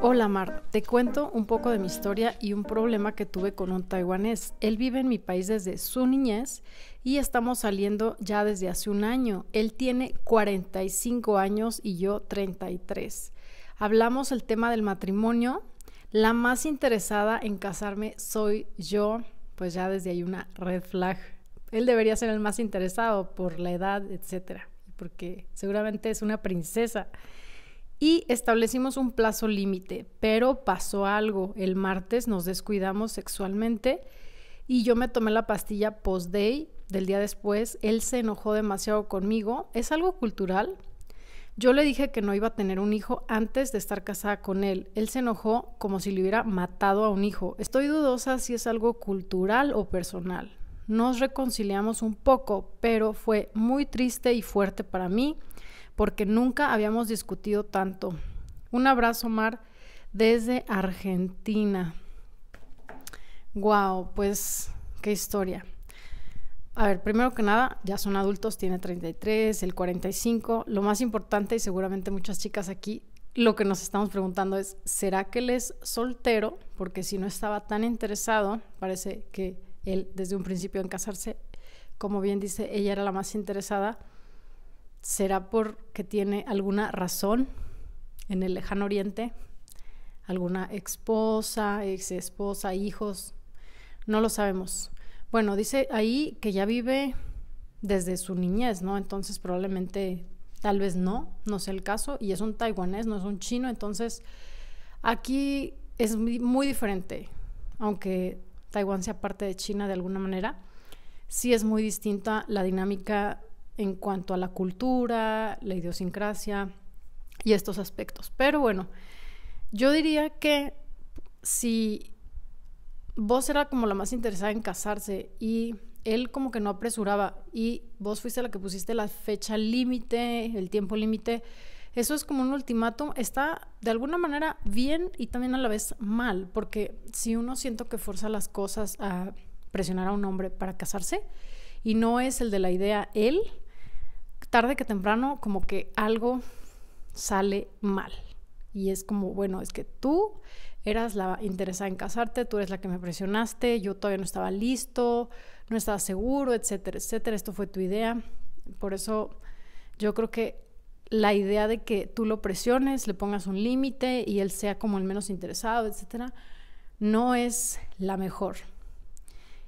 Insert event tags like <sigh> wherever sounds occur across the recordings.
Hola Mar, te cuento un poco de mi historia y un problema que tuve con un taiwanés. Él vive en mi país desde su niñez y estamos saliendo ya desde hace un año. Él tiene 45 años y yo 33. Hablamos el tema del matrimonio. La más interesada en casarme soy yo, pues ya desde ahí una red flag. Él debería ser el más interesado por la edad, etcétera, porque seguramente es una princesa y establecimos un plazo límite, pero pasó algo. El martes nos descuidamos sexualmente y yo me tomé la pastilla post-day del día después. Él se enojó demasiado conmigo. Es algo cultural. Yo le dije que no iba a tener un hijo antes de estar casada con él. Él se enojó como si le hubiera matado a un hijo. Estoy dudosa si es algo cultural o personal. Nos reconciliamos un poco, pero fue muy triste y fuerte para mí porque nunca habíamos discutido tanto. Un abrazo, Mar, desde Argentina. Wow, pues qué historia. A ver, primero que nada, ya son adultos, tiene 33, el 45. Lo más importante, y seguramente muchas chicas aquí, lo que nos estamos preguntando es, ¿será que él es soltero? Porque si no estaba tan interesado, parece que él desde un principio en casarse, como bien dice, ella era la más interesada. ¿Será porque tiene alguna razón en el lejano oriente? ¿Alguna esposa, ex esposa, hijos? No lo sabemos. Bueno, dice ahí que ya vive desde su niñez, ¿no? Entonces probablemente, tal vez no, no sea el caso, y es un taiwanés, no es un chino, entonces aquí es muy diferente, aunque Taiwán sea parte de China de alguna manera, sí es muy distinta la dinámica en cuanto a la cultura, la idiosincrasia y estos aspectos. Pero bueno, yo diría que si vos era como la más interesada en casarse y él como que no apresuraba y vos fuiste la que pusiste la fecha límite, el tiempo límite, eso es como un ultimátum, está de alguna manera bien y también a la vez mal, porque si uno siento que fuerza las cosas a presionar a un hombre para casarse y no es el de la idea él, tarde que temprano como que algo sale mal. Y es como, bueno, es que tú eras la interesada en casarte, tú eres la que me presionaste, yo todavía no estaba listo, no estaba seguro, etcétera, etcétera. Esto fue tu idea. Por eso yo creo que la idea de que tú lo presiones, le pongas un límite y él sea como el menos interesado, etcétera, no es la mejor.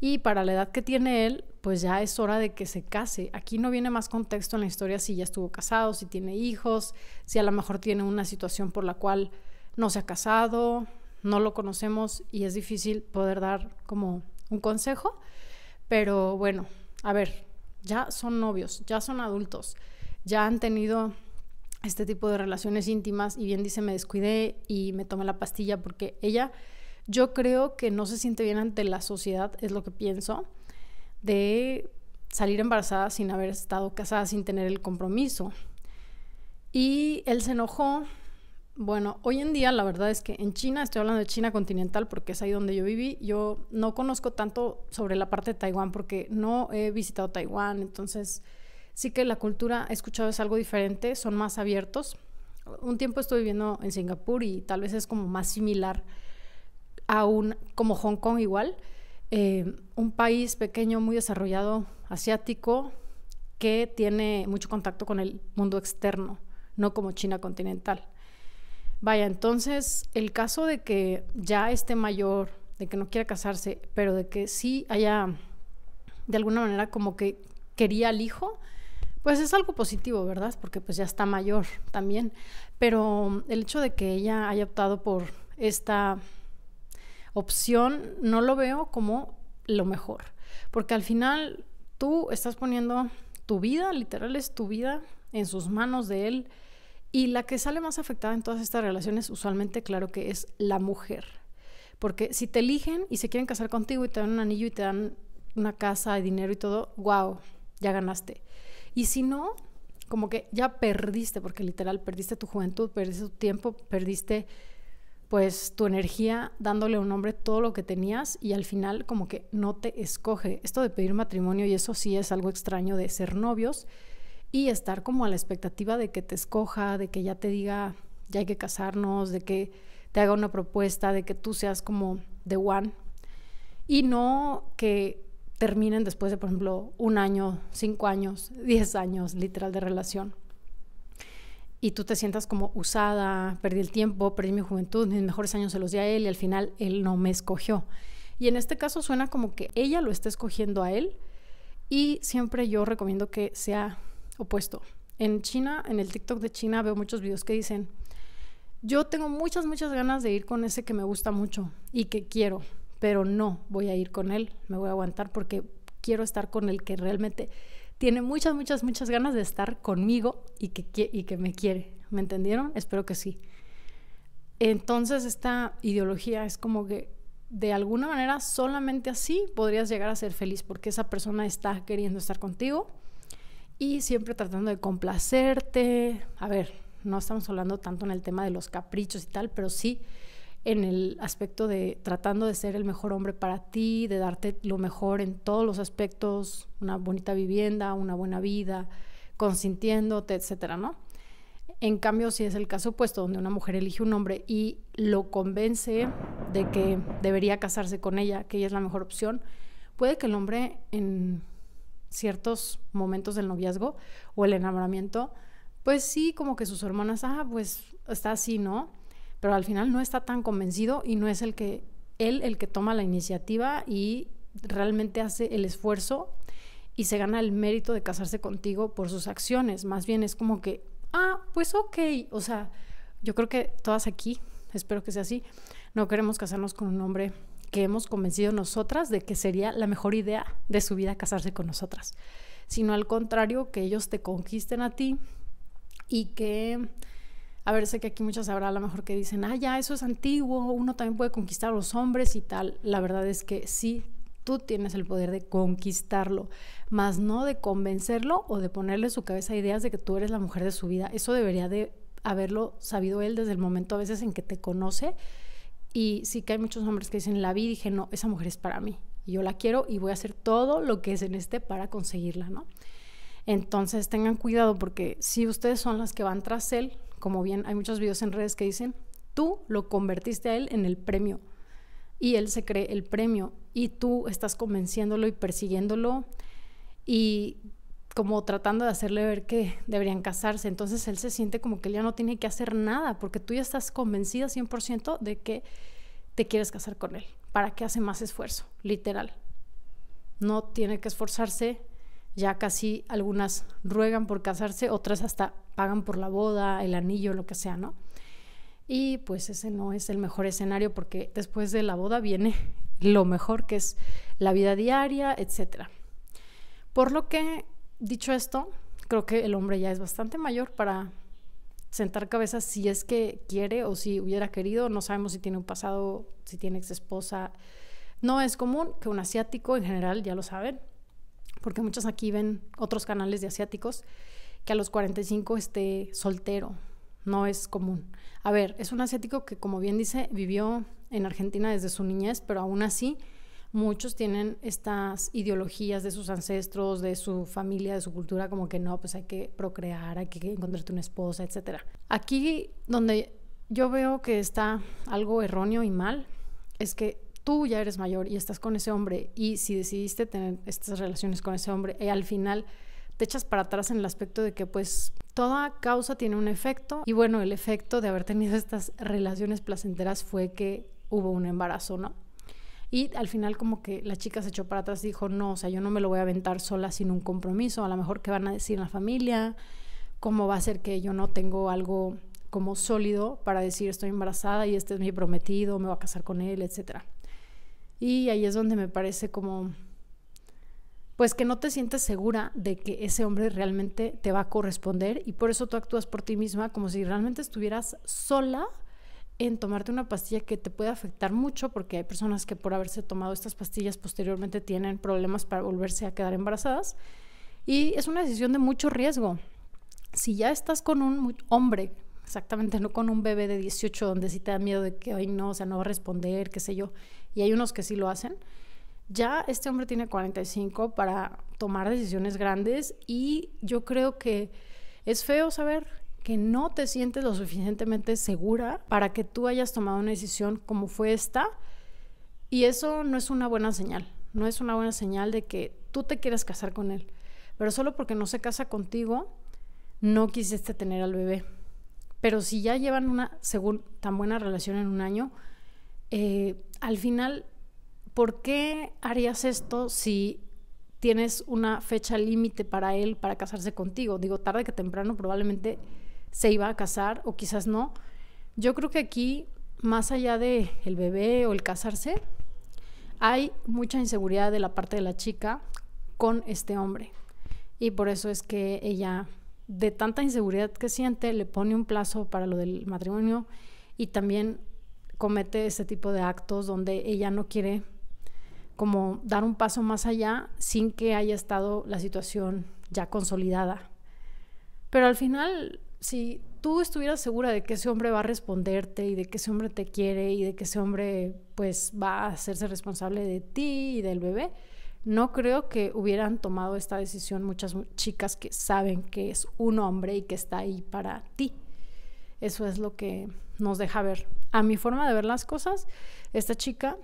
Y para la edad que tiene él, pues ya es hora de que se case. Aquí no viene más contexto en la historia si ya estuvo casado, si tiene hijos, si a lo mejor tiene una situación por la cual no se ha casado, no lo conocemos y es difícil poder dar como un consejo. Pero bueno, a ver, ya son novios, ya son adultos, ya han tenido este tipo de relaciones íntimas y bien dice me descuidé y me tomé la pastilla porque ella yo creo que no se siente bien ante la sociedad, es lo que pienso, de salir embarazada sin haber estado casada, sin tener el compromiso. Y él se enojó. Bueno, hoy en día la verdad es que en China, estoy hablando de China continental porque es ahí donde yo viví, yo no conozco tanto sobre la parte de Taiwán porque no he visitado Taiwán, entonces sí que la cultura, he escuchado, es algo diferente, son más abiertos. Un tiempo estuve viviendo en Singapur y tal vez es como más similar aún como Hong Kong igual, eh, un país pequeño, muy desarrollado, asiático, que tiene mucho contacto con el mundo externo, no como China continental. Vaya, entonces el caso de que ya esté mayor, de que no quiera casarse, pero de que sí haya de alguna manera como que quería al hijo, pues es algo positivo, ¿verdad? Porque pues ya está mayor también. Pero el hecho de que ella haya optado por esta opción, no lo veo como lo mejor. Porque al final tú estás poniendo tu vida, literal es tu vida, en sus manos de él. Y la que sale más afectada en todas estas relaciones usualmente, claro que es la mujer. Porque si te eligen y se quieren casar contigo y te dan un anillo y te dan una casa, dinero y todo, wow, ya ganaste. Y si no, como que ya perdiste, porque literal perdiste tu juventud, perdiste tu tiempo, perdiste pues tu energía dándole un hombre todo lo que tenías y al final como que no te escoge. Esto de pedir matrimonio y eso sí es algo extraño de ser novios y estar como a la expectativa de que te escoja, de que ya te diga ya hay que casarnos, de que te haga una propuesta, de que tú seas como the one y no que terminen después de por ejemplo un año, cinco años, diez años literal de relación y tú te sientas como usada, perdí el tiempo, perdí mi juventud, mis mejores años se los di a él y al final él no me escogió. Y en este caso suena como que ella lo está escogiendo a él y siempre yo recomiendo que sea opuesto. En China, en el TikTok de China veo muchos videos que dicen, yo tengo muchas, muchas ganas de ir con ese que me gusta mucho y que quiero, pero no voy a ir con él, me voy a aguantar porque quiero estar con el que realmente tiene muchas, muchas, muchas ganas de estar conmigo y que, y que me quiere. ¿Me entendieron? Espero que sí. Entonces esta ideología es como que de alguna manera solamente así podrías llegar a ser feliz porque esa persona está queriendo estar contigo y siempre tratando de complacerte. A ver, no estamos hablando tanto en el tema de los caprichos y tal, pero sí en el aspecto de tratando de ser el mejor hombre para ti, de darte lo mejor en todos los aspectos, una bonita vivienda, una buena vida, consintiéndote, etcétera, ¿no? En cambio, si es el caso opuesto, donde una mujer elige un hombre y lo convence de que debería casarse con ella, que ella es la mejor opción, puede que el hombre en ciertos momentos del noviazgo o el enamoramiento, pues sí, como que sus hermanas, ah, pues está así, ¿no? pero al final no está tan convencido y no es el que él el que toma la iniciativa y realmente hace el esfuerzo y se gana el mérito de casarse contigo por sus acciones. Más bien es como que, ah, pues ok. O sea, yo creo que todas aquí, espero que sea así, no queremos casarnos con un hombre que hemos convencido nosotras de que sería la mejor idea de su vida casarse con nosotras, sino al contrario, que ellos te conquisten a ti y que a ver, sé que aquí muchas habrá a lo mejor que dicen, ah, ya, eso es antiguo, uno también puede conquistar a los hombres y tal. La verdad es que sí, tú tienes el poder de conquistarlo, más no de convencerlo o de ponerle en su cabeza ideas de que tú eres la mujer de su vida. Eso debería de haberlo sabido él desde el momento a veces en que te conoce. Y sí que hay muchos hombres que dicen, la vi, dije, no, esa mujer es para mí. yo la quiero y voy a hacer todo lo que es en este para conseguirla, ¿no? Entonces tengan cuidado porque si ustedes son las que van tras él, como bien hay muchos videos en redes que dicen, tú lo convertiste a él en el premio y él se cree el premio y tú estás convenciéndolo y persiguiéndolo y como tratando de hacerle ver que deberían casarse. Entonces él se siente como que él ya no tiene que hacer nada porque tú ya estás convencida 100% de que te quieres casar con él. ¿Para qué hace más esfuerzo? Literal. No tiene que esforzarse, ya casi algunas ruegan por casarse, otras hasta pagan por la boda, el anillo, lo que sea, ¿no? Y pues ese no es el mejor escenario porque después de la boda viene <laughs> lo mejor que es la vida diaria, etc. Por lo que, dicho esto, creo que el hombre ya es bastante mayor para sentar cabeza si es que quiere o si hubiera querido, no sabemos si tiene un pasado, si tiene ex esposa. No es común que un asiático en general, ya lo saben, porque muchos aquí ven otros canales de asiáticos, que a los 45 esté soltero. No es común. A ver, es un asiático que, como bien dice, vivió en Argentina desde su niñez, pero aún así muchos tienen estas ideologías de sus ancestros, de su familia, de su cultura, como que no, pues hay que procrear, hay que encontrarte una esposa, etc. Aquí donde yo veo que está algo erróneo y mal es que tú ya eres mayor y estás con ese hombre y si decidiste tener estas relaciones con ese hombre y eh, al final te echas para atrás en el aspecto de que pues toda causa tiene un efecto y bueno, el efecto de haber tenido estas relaciones placenteras fue que hubo un embarazo, ¿no? Y al final como que la chica se echó para atrás y dijo, no, o sea, yo no me lo voy a aventar sola sin un compromiso, a lo mejor qué van a decir la familia, cómo va a ser que yo no tengo algo como sólido para decir estoy embarazada y este es mi prometido, me voy a casar con él, etcétera. Y ahí es donde me parece como, pues que no te sientes segura de que ese hombre realmente te va a corresponder y por eso tú actúas por ti misma como si realmente estuvieras sola en tomarte una pastilla que te puede afectar mucho porque hay personas que por haberse tomado estas pastillas posteriormente tienen problemas para volverse a quedar embarazadas y es una decisión de mucho riesgo. Si ya estás con un hombre, exactamente, no con un bebé de 18 donde sí te da miedo de que hoy no, o sea, no va a responder, qué sé yo, y hay unos que sí lo hacen, ya este hombre tiene 45 para tomar decisiones grandes y yo creo que es feo saber que no te sientes lo suficientemente segura para que tú hayas tomado una decisión como fue esta y eso no es una buena señal, no es una buena señal de que tú te quieras casar con él, pero solo porque no se casa contigo no quisiste tener al bebé. Pero si ya llevan una, según tan buena relación en un año, eh, al final, ¿por qué harías esto si tienes una fecha límite para él para casarse contigo? Digo, tarde que temprano probablemente se iba a casar o quizás no. Yo creo que aquí, más allá de el bebé o el casarse, hay mucha inseguridad de la parte de la chica con este hombre. Y por eso es que ella, de tanta inseguridad que siente, le pone un plazo para lo del matrimonio y también comete ese tipo de actos donde ella no quiere como dar un paso más allá sin que haya estado la situación ya consolidada. Pero al final, si tú estuvieras segura de que ese hombre va a responderte y de que ese hombre te quiere y de que ese hombre pues va a hacerse responsable de ti y del bebé, no creo que hubieran tomado esta decisión muchas chicas que saben que es un hombre y que está ahí para ti. Eso es lo que nos deja ver a mi forma de ver las cosas, esta chica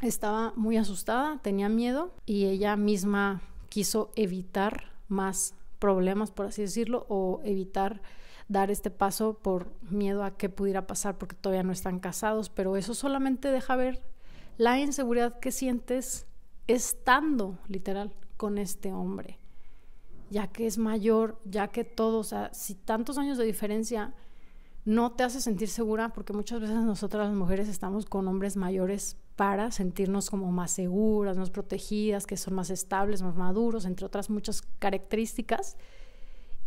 estaba muy asustada, tenía miedo y ella misma quiso evitar más problemas, por así decirlo, o evitar dar este paso por miedo a que pudiera pasar porque todavía no están casados, pero eso solamente deja ver la inseguridad que sientes estando literal con este hombre, ya que es mayor, ya que todos, o sea, si tantos años de diferencia, no te hace sentir segura porque muchas veces nosotras las mujeres estamos con hombres mayores para sentirnos como más seguras, más protegidas, que son más estables, más maduros, entre otras muchas características.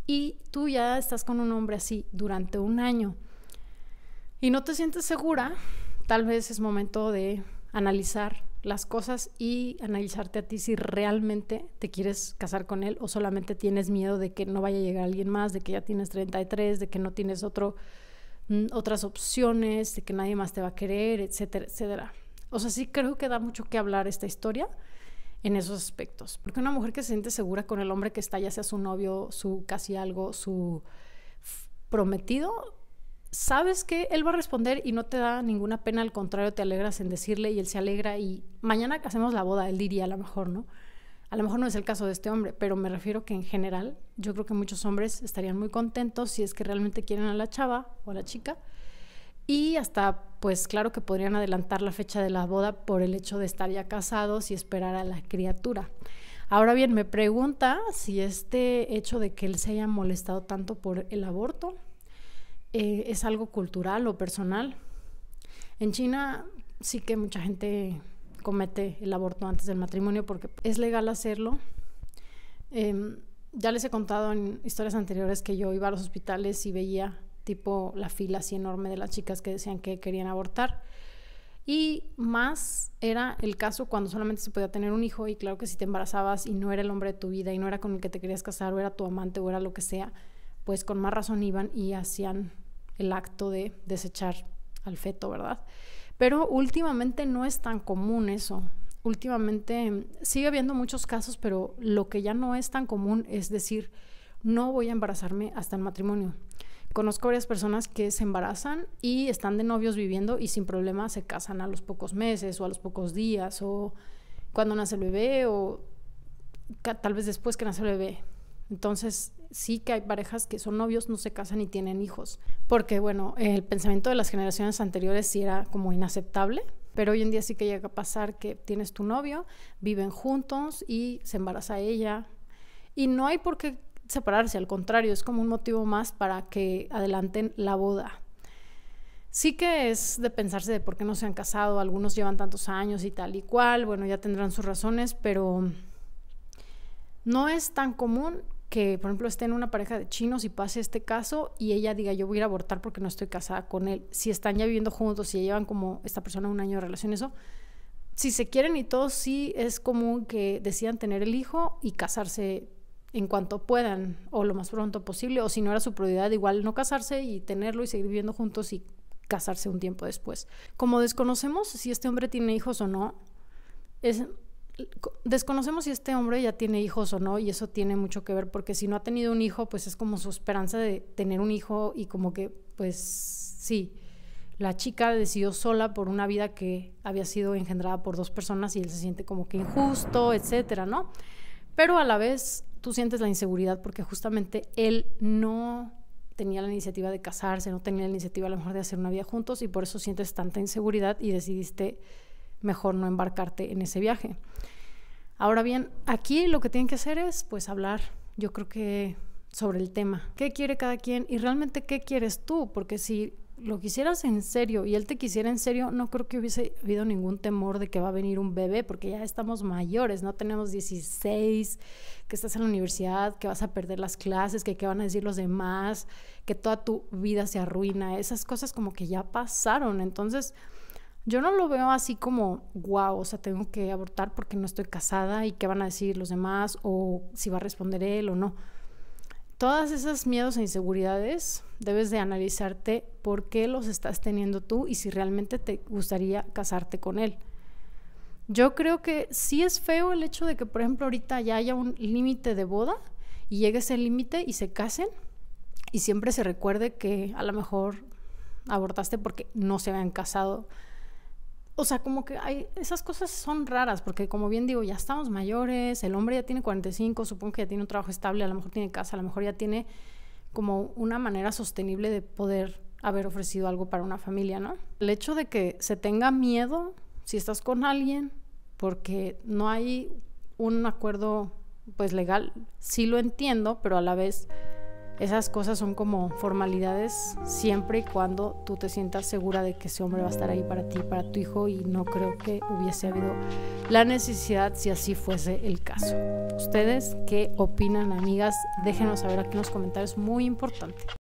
Y tú ya estás con un hombre así durante un año y no te sientes segura, tal vez es momento de analizar las cosas y analizarte a ti si realmente te quieres casar con él o solamente tienes miedo de que no vaya a llegar alguien más, de que ya tienes 33, de que no tienes otro, mm, otras opciones, de que nadie más te va a querer, etcétera, etcétera. O sea, sí creo que da mucho que hablar esta historia en esos aspectos, porque una mujer que se siente segura con el hombre que está, ya sea su novio, su casi algo, su prometido, sabes que él va a responder y no te da ninguna pena, al contrario, te alegras en decirle y él se alegra y mañana que hacemos la boda, él diría a lo mejor, ¿no? A lo mejor no es el caso de este hombre, pero me refiero que en general yo creo que muchos hombres estarían muy contentos si es que realmente quieren a la chava o a la chica y hasta pues claro que podrían adelantar la fecha de la boda por el hecho de estar ya casados y esperar a la criatura. Ahora bien, me pregunta si este hecho de que él se haya molestado tanto por el aborto eh, es algo cultural o personal. En China sí que mucha gente comete el aborto antes del matrimonio porque es legal hacerlo. Em, ya les he contado en historias anteriores que yo iba a los hospitales y veía tipo la fila así enorme de las chicas que decían que querían abortar. Y más era el caso cuando solamente se podía tener un hijo y claro que si te embarazabas y no era el hombre de tu vida y no era con el que te querías casar o era tu amante o era lo que sea, pues con más razón iban y hacían el acto de desechar al feto, ¿verdad? Pero últimamente no es tan común eso. Últimamente sigue habiendo muchos casos, pero lo que ya no es tan común es decir, no voy a embarazarme hasta el matrimonio. Conozco varias personas que se embarazan y están de novios viviendo y sin problema se casan a los pocos meses o a los pocos días o cuando nace el bebé o tal vez después que nace el bebé. Entonces, sí que hay parejas que son novios, no se casan y tienen hijos, porque bueno, el pensamiento de las generaciones anteriores sí era como inaceptable, pero hoy en día sí que llega a pasar que tienes tu novio, viven juntos y se embaraza ella y no hay por qué separarse, al contrario, es como un motivo más para que adelanten la boda. Sí que es de pensarse de por qué no se han casado, algunos llevan tantos años y tal y cual, bueno, ya tendrán sus razones, pero no es tan común que, por ejemplo, esté en una pareja de chinos y pase este caso y ella diga, yo voy a ir a abortar porque no estoy casada con él. Si están ya viviendo juntos, si llevan como esta persona un año de relación, eso, si se quieren y todo, sí es común que decidan tener el hijo y casarse en cuanto puedan o lo más pronto posible, o si no era su prioridad, igual no casarse y tenerlo y seguir viviendo juntos y casarse un tiempo después. Como desconocemos si este hombre tiene hijos o no, es desconocemos si este hombre ya tiene hijos o no, y eso tiene mucho que ver, porque si no ha tenido un hijo, pues es como su esperanza de tener un hijo y como que, pues sí, la chica decidió sola por una vida que había sido engendrada por dos personas y él se siente como que injusto, etcétera, ¿no? Pero a la vez tú sientes la inseguridad porque justamente él no tenía la iniciativa de casarse, no tenía la iniciativa a lo mejor de hacer una vida juntos y por eso sientes tanta inseguridad y decidiste mejor no embarcarte en ese viaje. Ahora bien, aquí lo que tienen que hacer es pues hablar, yo creo que sobre el tema, qué quiere cada quien y realmente qué quieres tú, porque si lo quisieras en serio y él te quisiera en serio, no creo que hubiese habido ningún temor de que va a venir un bebé, porque ya estamos mayores, no tenemos 16, que estás en la universidad, que vas a perder las clases, que qué van a decir los demás, que toda tu vida se arruina, esas cosas como que ya pasaron, entonces yo no lo veo así como, wow, o sea, tengo que abortar porque no estoy casada y qué van a decir los demás o si va a responder él o no. Todas esas miedos e inseguridades debes de analizarte por qué los estás teniendo tú y si realmente te gustaría casarte con él. Yo creo que sí es feo el hecho de que, por ejemplo, ahorita ya haya un límite de boda y llegue ese límite y se casen y siempre se recuerde que a lo mejor abortaste porque no se habían casado o sea, como que hay, esas cosas son raras, porque como bien digo, ya estamos mayores, el hombre ya tiene 45, supongo que ya tiene un trabajo estable, a lo mejor tiene casa, a lo mejor ya tiene como una manera sostenible de poder haber ofrecido algo para una familia, ¿no? El hecho de que se tenga miedo si estás con alguien, porque no hay un acuerdo pues legal, sí lo entiendo, pero a la vez esas cosas son como formalidades siempre y cuando tú te sientas segura de que ese hombre va a estar ahí para ti, para tu hijo, y no creo que hubiese habido la necesidad si así fuese el caso. ¿Ustedes qué opinan, amigas? Déjenos saber aquí en los comentarios, muy importante.